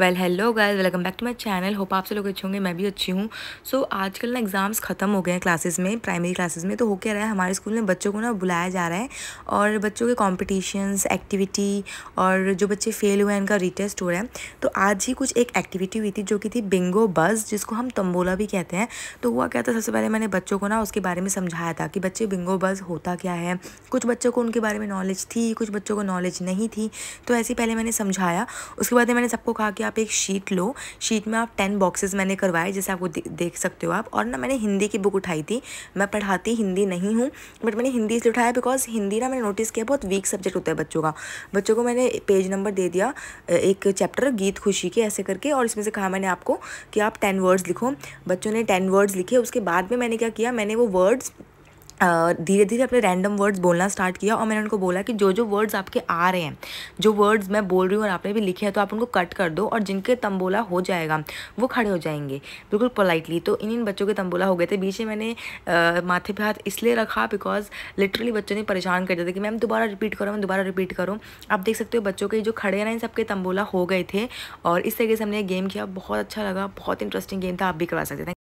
well hello guys welcome back to my channel hope आप से लोग अच्छे होंगे मैं भी अच्छी हूँ सो so, आजकल ना एग्ज़ाम्स ख़त्म हो गए हैं क्लासेस में प्राइमरी क्लासेस में तो हो क्या रहा है हमारे स्कूल में बच्चों को ना बुलाया जा रहा है और बच्चों के कॉम्पिटिशन्स एक्टिविटी और जो बच्चे फेल हुए हैं इनका रिटेस्ट हो रहा है तो आज ही कुछ एक एक्टिविटी हुई थी जो कि थी बिंगो बस जिसको हम तम्बोला भी कहते हैं तो हुआ क्या था सबसे पहले मैंने बच्चों को ना उसके बारे में समझाया था कि बच्चे बिंगो बस होता क्या है कुछ बच्चों को उनके बारे में नॉलेज थी कुछ बच्चों को नॉलेज नहीं थी तो ऐसे पहले मैंने समझाया उसके बाद मैंने सबको कहा आके आप एक शीट लो शीट में आप टेन बॉक्सेस मैंने करवाए जैसे आपको दे, देख सकते हो आप और ना मैंने हिंदी की बुक उठाई थी मैं पढ़ाती हिंदी नहीं हूँ बट मैंने हिंदी इसलिए उठाया बिकॉज हिंदी ना मैंने नोटिस किया बहुत वीक सब्जेक्ट होता है बच्चों का बच्चों को मैंने पेज नंबर दे दिया एक चैप्टर गीत खुशी के ऐसे करके और इसमें से कहा मैंने आपको कि आप टेन वर्ड्स लिखो बच्चों ने टेन वर्ड्स लिखे उसके बाद में मैंने क्या किया मैंने वो वर्ड्स धीरे धीरे अपने रैंडम वर्ड्स बोलना स्टार्ट किया और मैंने उनको बोला कि जो जो वर्ड्स आपके आ रहे हैं जो वर्ड्स मैं बोल रही हूँ और आपने भी लिखे हैं तो आप उनको कट कर दो और जिनके तंबोला हो जाएगा वो खड़े हो जाएंगे बिल्कुल पोलाइटली तो इन इन बच्चों के तंबोला हो गए थे बीच में मैंने आ, माथे पे हाथ इसलिए रखा बिकॉज लिटरली बच्चों ने परेशान कर दिया था कि मैम दोबारा रिपीट करो मैं दोबारा रिपीट करूँ आप देख सकते हो बच्चों के जो खड़े ना इन सबके तंबोला हो गए थे और इस तरीके से हमने गेम किया बहुत अच्छा लगा बहुत इंटरेस्टिंग गेम था आप भी करवा सकते थे